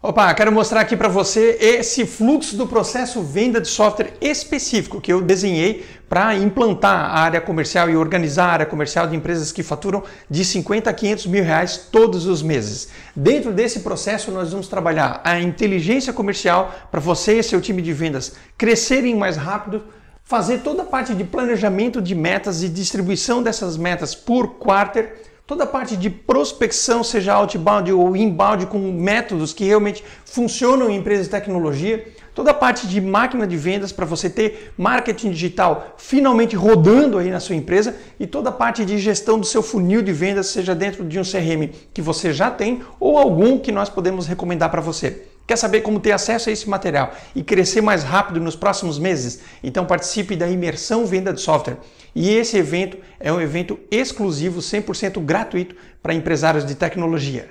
Opa, quero mostrar aqui para você esse fluxo do processo venda de software específico que eu desenhei para implantar a área comercial e organizar a área comercial de empresas que faturam de 50 a 500 mil reais todos os meses. Dentro desse processo, nós vamos trabalhar a inteligência comercial para você e seu time de vendas crescerem mais rápido, fazer toda a parte de planejamento de metas e distribuição dessas metas por quarter toda a parte de prospecção, seja outbound ou inbound, com métodos que realmente funcionam em empresas de tecnologia, toda a parte de máquina de vendas para você ter marketing digital finalmente rodando aí na sua empresa e toda a parte de gestão do seu funil de vendas, seja dentro de um CRM que você já tem ou algum que nós podemos recomendar para você. Quer saber como ter acesso a esse material e crescer mais rápido nos próximos meses? Então participe da imersão venda de software. E esse evento é um evento exclusivo, 100% gratuito para empresários de tecnologia.